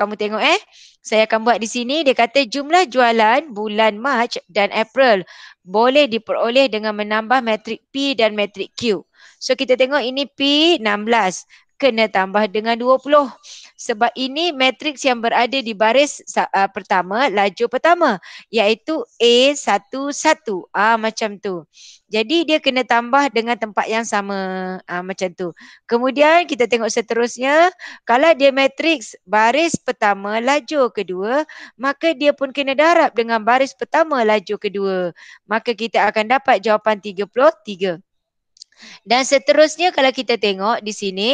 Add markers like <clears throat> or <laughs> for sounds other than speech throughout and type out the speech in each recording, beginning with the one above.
kamu tengok eh. Saya akan buat di sini. Dia kata jumlah jualan bulan Mac dan April boleh diperoleh dengan menambah metrik P dan metrik Q. So kita tengok ini P 16 kena tambah dengan 20 sebab ini matriks yang berada di baris uh, pertama laju pertama iaitu A11 ah macam tu jadi dia kena tambah dengan tempat yang sama ah macam tu kemudian kita tengok seterusnya kalau dia matriks baris pertama laju kedua maka dia pun kena darab dengan baris pertama laju kedua maka kita akan dapat jawapan 33 dan seterusnya kalau kita tengok di sini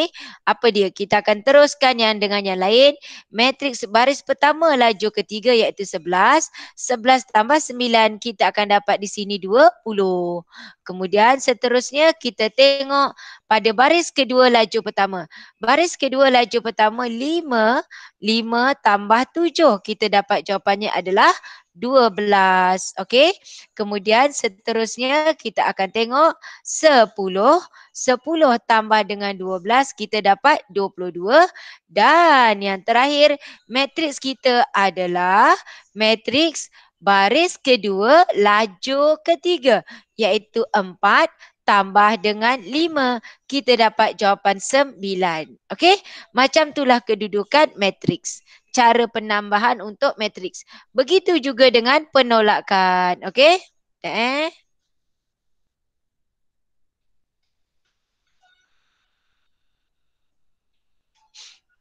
apa dia kita akan teruskan yang dengan yang lain matriks baris pertama laju ketiga iaitu 11 11 tambah 9 kita akan dapat di sini 20 kemudian seterusnya kita tengok pada baris kedua laju pertama baris kedua laju pertama 5 5 tambah 7 kita dapat jawapannya adalah 12. Okey. Kemudian seterusnya kita akan tengok 10. 10 tambah dengan 12 kita dapat 22. Dan yang terakhir matriks kita adalah matriks baris kedua laju ketiga iaitu 4 tambah dengan 5 kita dapat jawapan 9. Okey? Macam itulah kedudukan matriks. Cara penambahan untuk matriks. Begitu juga dengan penolakan. Okey? Eh?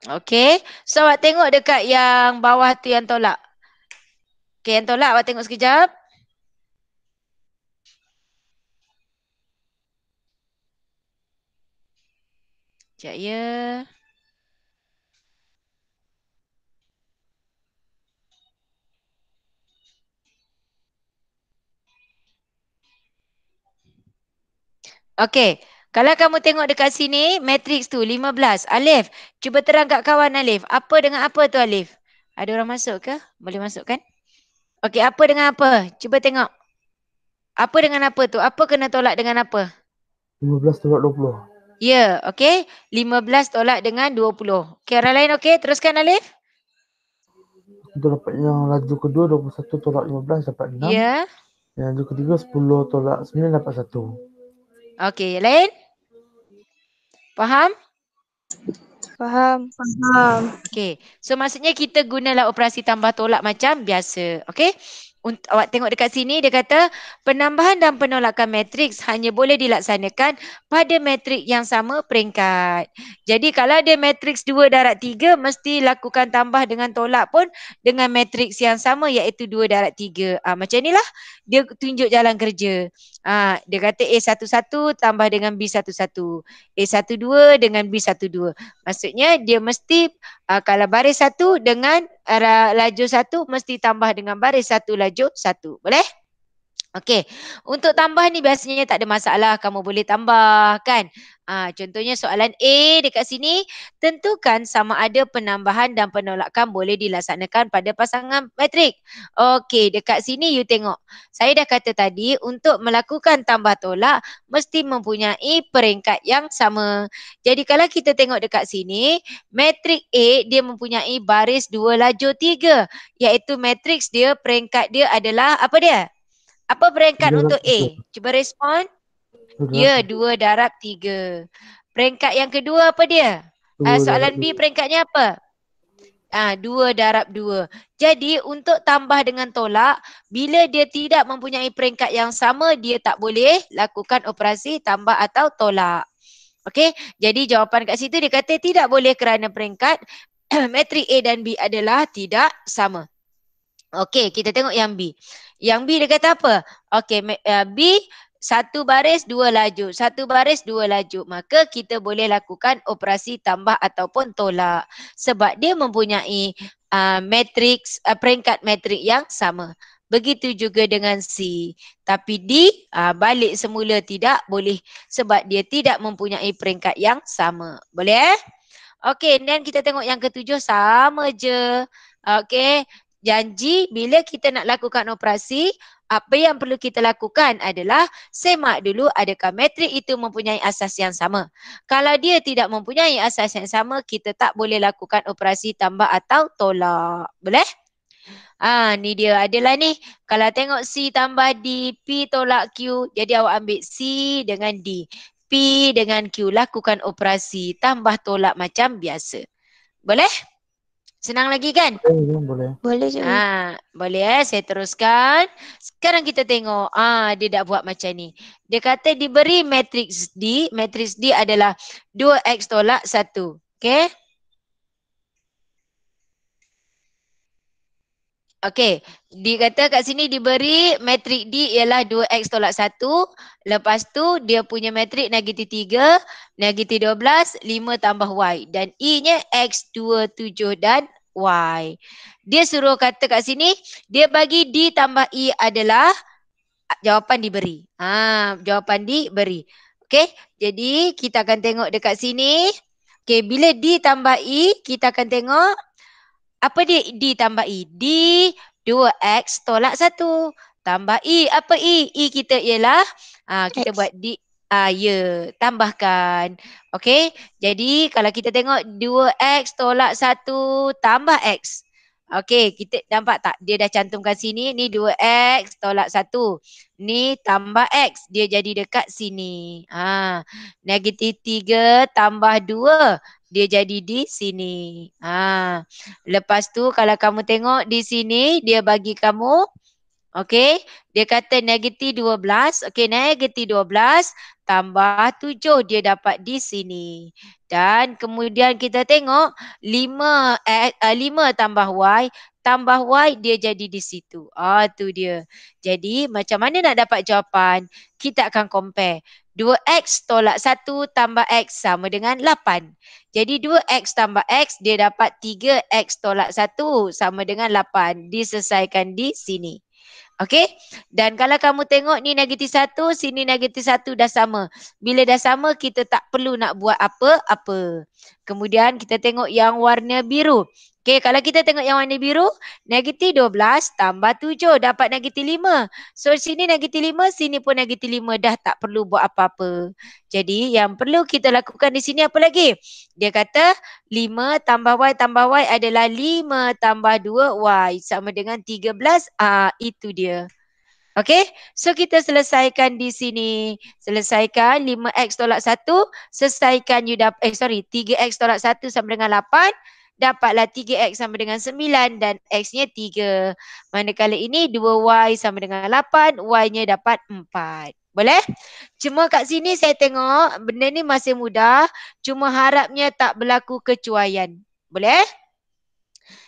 Okey. So awak tengok dekat yang bawah tu yang tolak. Okey yang tolak awak tengok sekejap. Sekejap ya. Okey, kalau kamu tengok dekat sini matrix tu 15. Alif, cuba terang kat kawan Alif. Apa dengan apa tu Alif? Ada orang masuk ke? Boleh masuk kan? Okey, apa dengan apa? Cuba tengok. Apa dengan apa tu? Apa kena tolak dengan apa? 15 tolak Ya, yeah, okey. 15 tolak dengan 20. Okey, orang lain okey? Teruskan Alif. Itu dapat yang laju kedua 21 tolak 15 dapat 6. Ya. Yeah. Yang laju ketiga 10 tolak 9 dapat 1. Okey, yang lain? Faham? Faham. Faham. Okey. So maksudnya kita gunalah operasi tambah tolak macam biasa. Okey untuk awak tengok dekat sini dia kata penambahan dan penolakan matriks hanya boleh dilaksanakan pada matriks yang sama peringkat. Jadi kalau ada matriks 2 darat 3 mesti lakukan tambah dengan tolak pun dengan matriks yang sama iaitu 2 darat 3. Ah macam inilah dia tunjuk jalan kerja. Ah dia kata A11 tambah dengan B11. A12 dengan B12. Maksudnya dia mesti uh, kalau baris satu dengan uh, laju satu mesti tambah dengan baris satu laju satu. Boleh? Okey, untuk tambah ni biasanya tak ada masalah. Kamu boleh tambah kan? Ha, contohnya soalan A dekat sini, tentukan sama ada penambahan dan penolakan boleh dilaksanakan pada pasangan matrik. Okey, dekat sini you tengok. Saya dah kata tadi untuk melakukan tambah tolak mesti mempunyai peringkat yang sama. Jadi kalau kita tengok dekat sini, matrik A dia mempunyai baris dua laju tiga iaitu matriks dia peringkat dia adalah apa dia? Apa peringkat tiga untuk darab, A? Cuba respon. Tiga. Ya, dua darab tiga. Peringkat yang kedua apa dia? Uh, soalan darab, B peringkatnya apa? Ah, ha, dua darab dua. Jadi untuk tambah dengan tolak, bila dia tidak mempunyai peringkat yang sama, dia tak boleh lakukan operasi tambah atau tolak. Okey, jadi jawapan kat situ dia kata tidak boleh kerana peringkat <clears throat> matrik A dan B adalah tidak sama. Okey, kita tengok yang B. Yang B dia kata apa? Okey eh, B satu baris dua laju. Satu baris dua laju. Maka kita boleh lakukan operasi tambah ataupun tolak. Sebab dia mempunyai uh, matriks, uh, peringkat matrik yang sama. Begitu juga dengan C. Tapi D uh, balik semula tidak boleh sebab dia tidak mempunyai peringkat yang sama. Boleh eh? Okey, then kita tengok yang ketujuh sama je. Okey, janji bila kita nak lakukan operasi apa yang perlu kita lakukan adalah semak dulu adakah matrik itu mempunyai asas yang sama. Kalau dia tidak mempunyai asas yang sama, kita tak boleh lakukan operasi tambah atau tolak. Boleh? Ha, ni dia adalah ni. Kalau tengok C tambah D, P tolak Q, jadi awak ambil C dengan D. P dengan Q lakukan operasi tambah tolak macam biasa. Boleh? Senang lagi kan? Boleh, boleh. Boleh je. Ha, ah, boleh eh, saya teruskan. Sekarang kita tengok, ah ha, dia dah buat macam ni. Dia kata diberi matrix D, matrix D adalah 2x tolak 1. Okay? Okay, dia kata kat sini diberi matrix D ialah 2X tolak 1. Lepas tu dia punya matrix negatif 3, negatif 12, 5 tambah Y. Dan E-nya X27 dan y. Dia suruh kata kat sini, dia bagi d tambah e adalah ah, jawapan diberi. Ha, jawapan diberi. Okay. jadi kita akan tengok dekat sini. Okay. bila d tambah e, kita akan tengok apa dia d tambah e? D 2x tolak 1 tambah e apa e? E kita ialah ha, kita X. buat dx Ah uh, tambahkan. Okey. Jadi kalau kita tengok 2x tolak 1 tambah x. Okey, kita nampak tak? Dia dah cantumkan sini. Ni 2x tolak 1. Ni tambah x. Dia jadi dekat sini. Ha. Negatif 3 tambah 2. Dia jadi di sini. Ha. Lepas tu kalau kamu tengok di sini, dia bagi kamu Okey, dia kata negatif 12. Okey, negatif 12 tambah 7 dia dapat di sini. Dan kemudian kita tengok 5, eh, 5 eh, tambah Y tambah Y dia jadi di situ. Ah, tu dia. Jadi macam mana nak dapat jawapan? Kita akan compare. 2X tolak 1 tambah X sama dengan 8. Jadi 2X tambah X dia dapat 3X tolak 1 sama dengan 8. Diselesaikan di sini. Okay. Dan kalau kamu tengok ni negatif satu, sini negatif satu dah sama. Bila dah sama, kita tak perlu nak buat apa-apa. Kemudian kita tengok yang warna biru. Okey, kalau kita tengok yang warna biru, negatif 12 tambah 7 dapat negatif 5. So sini negatif 5, sini pun negatif 5 dah tak perlu buat apa-apa. Jadi yang perlu kita lakukan di sini apa lagi? Dia kata 5 tambah y tambah y adalah 5 tambah 2y sama dengan 13. Ah itu dia. Okey, so kita selesaikan di sini. Selesaikan 5x tolak 1, selesaikan you dapat, eh sorry, 3x tolak 1 sama dengan 8 dapatlah 3x sama dengan 9 dan x-nya 3. Manakala ini 2y sama dengan 8, y-nya dapat 4. Boleh? Cuma kat sini saya tengok benda ni masih mudah. Cuma harapnya tak berlaku kecuaian. Boleh?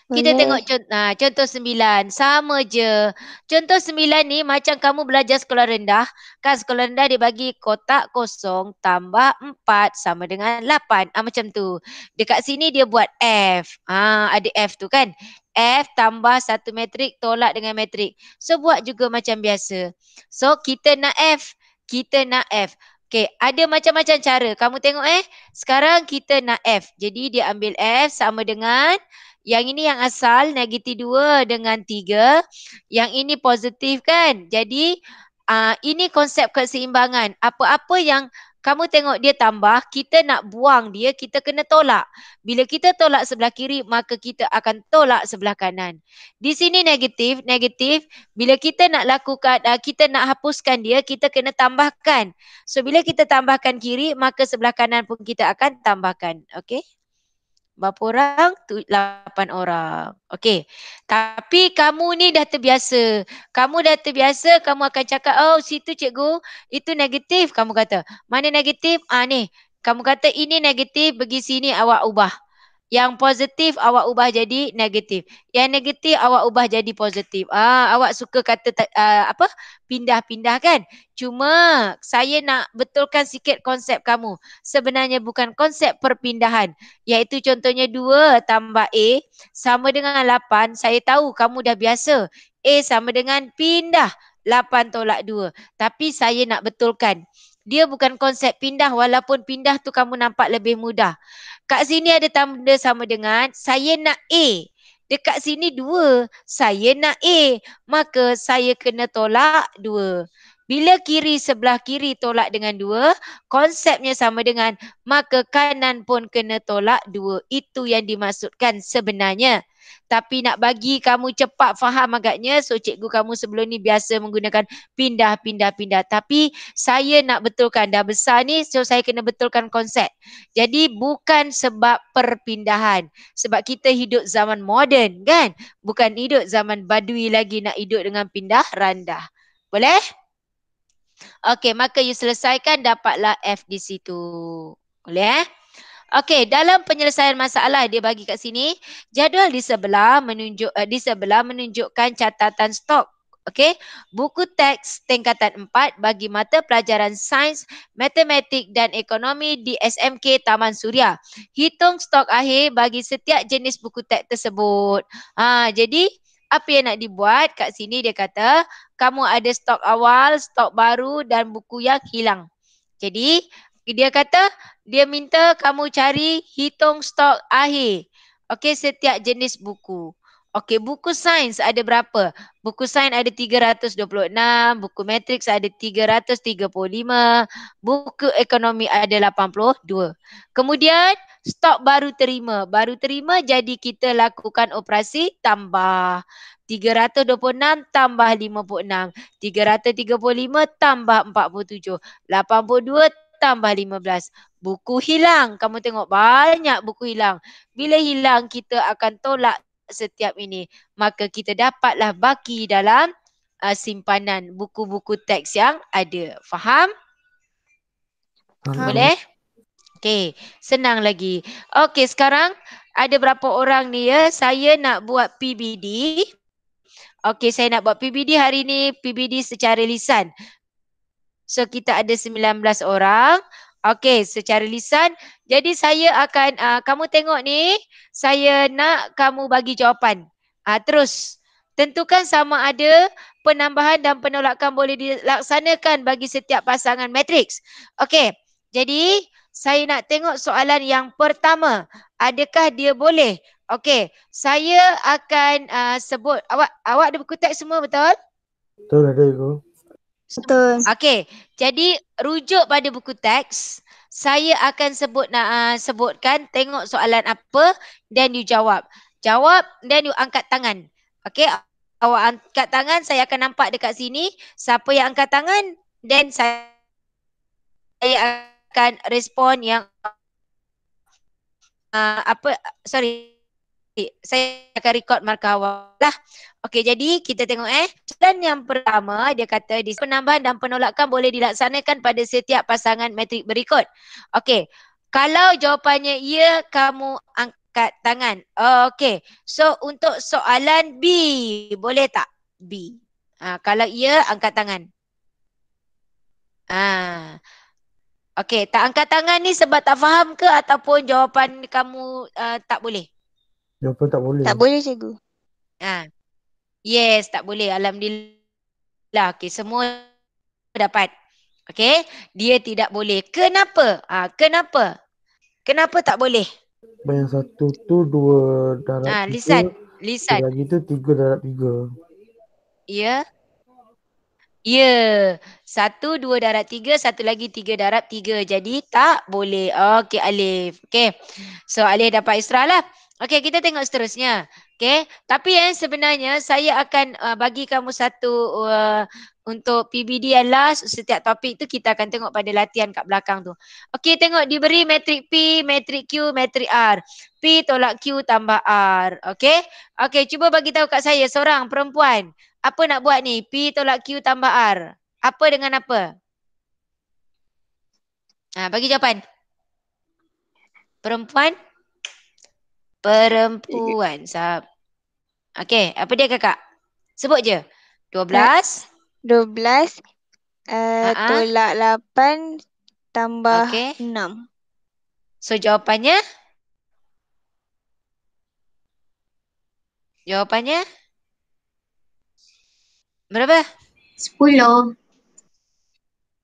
Kita Boleh. tengok contoh, nah, contoh sembilan. Sama je. Contoh sembilan ni macam kamu belajar sekolah rendah. Kan sekolah rendah dia bagi kotak kosong tambah empat sama dengan lapan. Ah, macam tu. Dekat sini dia buat F. Ah, ada F tu kan. F tambah satu metrik tolak dengan metrik. So buat juga macam biasa. So kita nak F. Kita nak F. Okay, ada macam-macam cara. Kamu tengok eh. Sekarang kita nak F. Jadi dia ambil F sama dengan yang ini yang asal negatif 2 dengan 3. Yang ini positif kan? Jadi uh, ini konsep keseimbangan. Apa-apa yang kamu tengok dia tambah, kita nak buang dia, kita kena tolak. Bila kita tolak sebelah kiri, maka kita akan tolak sebelah kanan. Di sini negatif, negatif. Bila kita nak lakukan, ah, kita nak hapuskan dia, kita kena tambahkan. So, bila kita tambahkan kiri, maka sebelah kanan pun kita akan tambahkan. Okay? Berapa orang? Lapan orang. Okey. Tapi kamu ni dah terbiasa. Kamu dah terbiasa, kamu akan cakap, oh situ cikgu, itu negatif kamu kata. Mana negatif? Ah ni. Kamu kata ini negatif, pergi sini awak ubah. Yang positif awak ubah jadi negatif. Yang negatif awak ubah jadi positif. Ah awak suka kata uh, apa? pindah-pindah kan? Cuma saya nak betulkan sikit konsep kamu. Sebenarnya bukan konsep perpindahan. Iaitu contohnya 2 tambah A sama dengan 8. Saya tahu kamu dah biasa. A sama dengan pindah. 8 tolak 2. Tapi saya nak betulkan. Dia bukan konsep pindah walaupun pindah tu kamu nampak lebih mudah. Kat sini ada tanda sama dengan saya nak A. Dekat sini dua, saya nak A. Maka saya kena tolak dua. Bila kiri sebelah kiri tolak dengan dua, konsepnya sama dengan maka kanan pun kena tolak dua. Itu yang dimaksudkan sebenarnya. Tapi nak bagi kamu cepat faham agaknya So cikgu kamu sebelum ni biasa menggunakan pindah, pindah, pindah Tapi saya nak betulkan dah besar ni So saya kena betulkan konsep Jadi bukan sebab perpindahan Sebab kita hidup zaman moden kan Bukan hidup zaman badui lagi nak hidup dengan pindah randah Boleh? Okey, maka you selesaikan dapatlah F di situ. Boleh eh? Okey, dalam penyelesaian masalah dia bagi kat sini, jadual di sebelah menunjuk uh, di sebelah menunjukkan catatan stok. Okey, buku teks tingkatan 4 bagi mata pelajaran sains, matematik dan ekonomi di SMK Taman Suria. Hitung stok akhir bagi setiap jenis buku teks tersebut. Ha, jadi apa yang nak dibuat kat sini dia kata kamu ada stok awal, stok baru dan buku yang hilang. Jadi dia kata dia minta kamu cari hitung stok akhir. Okey setiap jenis buku. Okey, buku sains ada berapa? Buku sains ada 326, buku matrix ada 335, buku ekonomi ada 82. Kemudian stok baru terima. Baru terima jadi kita lakukan operasi tambah. 326 tambah 56, 335 tambah 47, 82 tambah 15. Buku hilang. Kamu tengok banyak buku hilang. Bila hilang kita akan tolak setiap ini maka kita dapatlah baki dalam uh, simpanan buku-buku teks yang ada faham Halo. boleh okey senang lagi okey sekarang ada berapa orang ni ya saya nak buat PBD okey saya nak buat PBD hari ni PBD secara lisan so kita ada 19 orang Okey, secara lisan. Jadi saya akan, uh, kamu tengok ni, saya nak kamu bagi jawapan. Uh, terus, tentukan sama ada penambahan dan penolakan boleh dilaksanakan bagi setiap pasangan matrix. Okey, jadi saya nak tengok soalan yang pertama. Adakah dia boleh? Okey, saya akan uh, sebut. Awak awak ada buku teks semua betul? Betul ada ibu. Betul. Okey, jadi rujuk pada buku teks, saya akan sebut uh, sebutkan tengok soalan apa dan you jawab. Jawab dan you angkat tangan. Okey, awak angkat tangan, saya akan nampak dekat sini siapa yang angkat tangan dan saya saya akan respon yang uh, apa sorry saya akan record markah awal lah. Okey, jadi kita tengok eh. Dan yang pertama, dia kata di penambahan dan penolakan boleh dilaksanakan pada setiap pasangan metrik berikut. Okey, kalau jawapannya ya, kamu angkat tangan. Okey, so untuk soalan B, boleh tak? B. Ha, kalau ya, angkat tangan. Ah. Ha. Okey, tak angkat tangan ni sebab tak faham ke ataupun jawapan kamu uh, tak boleh? Jawapan tak boleh. Tak boleh cikgu. Ha. Yes, tak boleh. Alhamdulillah. Okey, semua dapat. Okey, Dia tidak boleh. Kenapa? Ha, kenapa? Kenapa tak boleh? Yang satu tu dua darab ha, tiga. Lisan. Lisan. Lagi tu tiga darab tiga. Ya. Yeah. Ya. Yeah. Satu, dua darab tiga. Satu lagi tiga darab tiga. Jadi tak boleh. Okey Alif. Okey. So Alif dapat Isra lah. Okey, kita tengok seterusnya. Okey, tapi yang eh, sebenarnya saya akan uh, bagi kamu satu uh, untuk PBD yang last setiap topik tu kita akan tengok pada latihan kat belakang tu. Okey, tengok diberi matrik P, matrik Q, matrik R. P tolak Q tambah R. Okey? Okey, cuba bagi tahu kat saya seorang perempuan. Apa nak buat ni? P tolak Q tambah R. Apa dengan apa? Ha, bagi jawapan. Perempuan? Perempuan. Sab. Okey, apa dia kakak? Sebut je. 12. 12. Uh, uh-huh. Tolak 8 tambah okay. 6. So jawapannya? Jawapannya? Berapa? 10.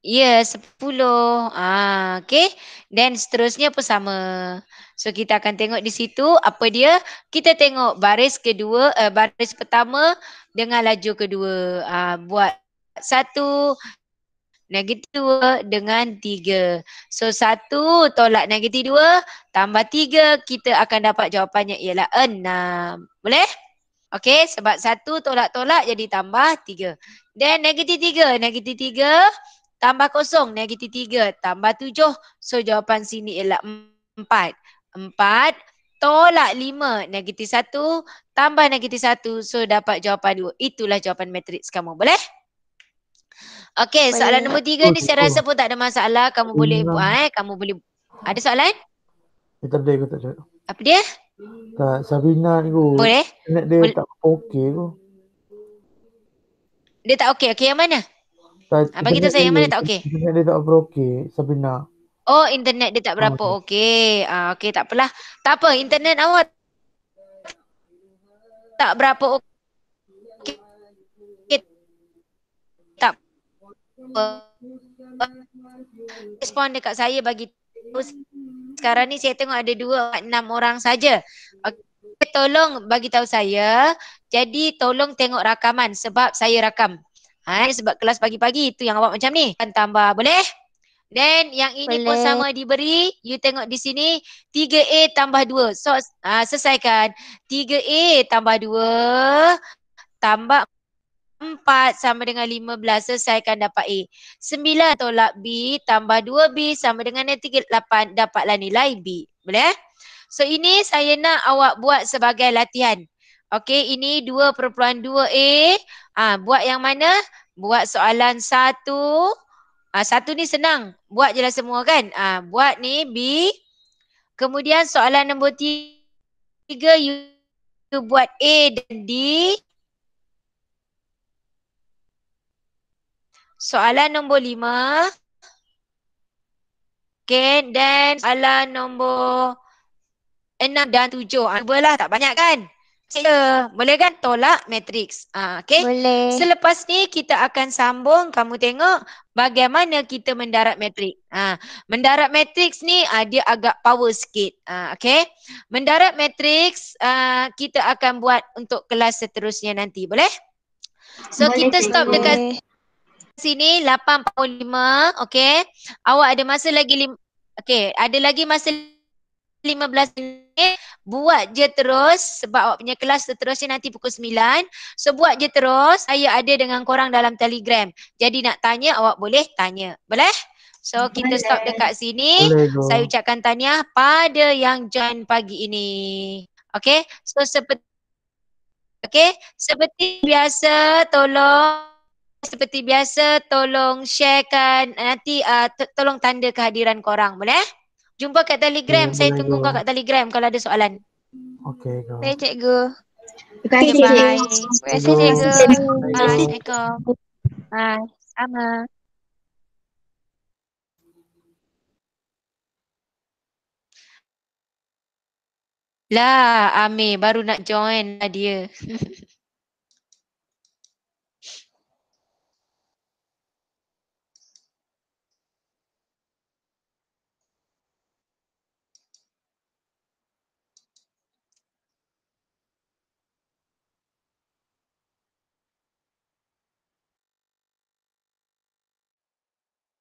Ya, yeah, 10. Ah, okay. Dan seterusnya apa sama. So kita akan tengok di situ apa dia. Kita tengok baris kedua, uh, baris pertama dengan laju kedua. Uh, buat satu, negatif dua dengan tiga. So satu tolak negatif dua tambah tiga kita akan dapat jawapannya ialah enam. Boleh? Okay sebab satu tolak-tolak jadi tambah tiga. Then negatif tiga, negatif tiga tambah kosong, negatif tiga tambah tujuh. So jawapan sini ialah empat empat tolak lima negatif satu tambah negatif satu so dapat jawapan dua itulah jawapan matriks kamu boleh Okey, soalan nombor tiga ni oh, saya rasa oh. pun tak ada masalah. Kamu Ayah. Oh, boleh ya. buat eh. Kamu boleh. Ada soalan? Eh, tak ada. Tak ada. Apa dia? Tak, Sabina ni ku. Boleh? Internet dia boleh. tak okey ku. Dia tak okey. Okey yang mana? Tak, Abang ah, kita saya yang mana tak okey? dia tak okey. Sabina. Oh internet dia tak berapa. Oh, okey. Ah okey tak apalah. Tak apa internet awak tak berapa okey. Tak. Respon dekat saya bagi sekarang ni saya tengok ada dua enam orang saja. Okay, tolong bagi tahu saya. Jadi tolong tengok rakaman sebab saya rakam. Ha, sebab kelas pagi-pagi itu yang awak macam ni. Kan tambah boleh? Then yang ini Boleh. pun sama diberi. You tengok di sini. 3A tambah 2. So uh, selesaikan. 3A tambah 2. Tambah 4 sama dengan 15. Selesaikan dapat A. 9 tolak B tambah 2B sama dengan 38. Dapatlah nilai B. Boleh? So ini saya nak awak buat sebagai latihan. Okay ini perpuluhan 2.2A. Ah, buat yang mana? Buat soalan 1. Ah, satu ni senang buat je lah semua kan. ha, buat ni B. Kemudian soalan nombor tiga, you, you buat A dan D. Soalan nombor lima. Okay, then soalan nombor enam dan tujuh. Ha, ah, cubalah, tak banyak kan? Saya boleh kan tolak matrix. Ha, ah, okay. Boleh. Selepas ni kita akan sambung kamu tengok bagaimana kita mendarat matrix. Ha, mendarat matrix ni ha, dia agak power sikit. Ha, okay. Mendarat matrix ha, kita akan buat untuk kelas seterusnya nanti. Boleh? So boleh, kita stop boleh. dekat sini 8.5. Okay. Awak ada masa lagi lima. Okay. Ada lagi masa lima. 15 minit buat je terus sebab awak punya kelas seterusnya nanti pukul 9 so buat je terus saya ada dengan korang dalam telegram jadi nak tanya awak boleh tanya boleh so kita stop dekat sini boleh, saya ucapkan tanya pada yang join pagi ini okay so seperti okay seperti biasa tolong seperti biasa tolong sharekan nanti uh, to- tolong tanda kehadiran korang boleh Jumpa kat Telegram. Okay, saya tunggu kau kat Telegram kalau ada soalan. Okey. Saya cikgu. Terima kasih cikgu. Terima kasih cikgu. Assalamualaikum. Bye. Sama. Lah, Amir baru nak join lah dia. <laughs>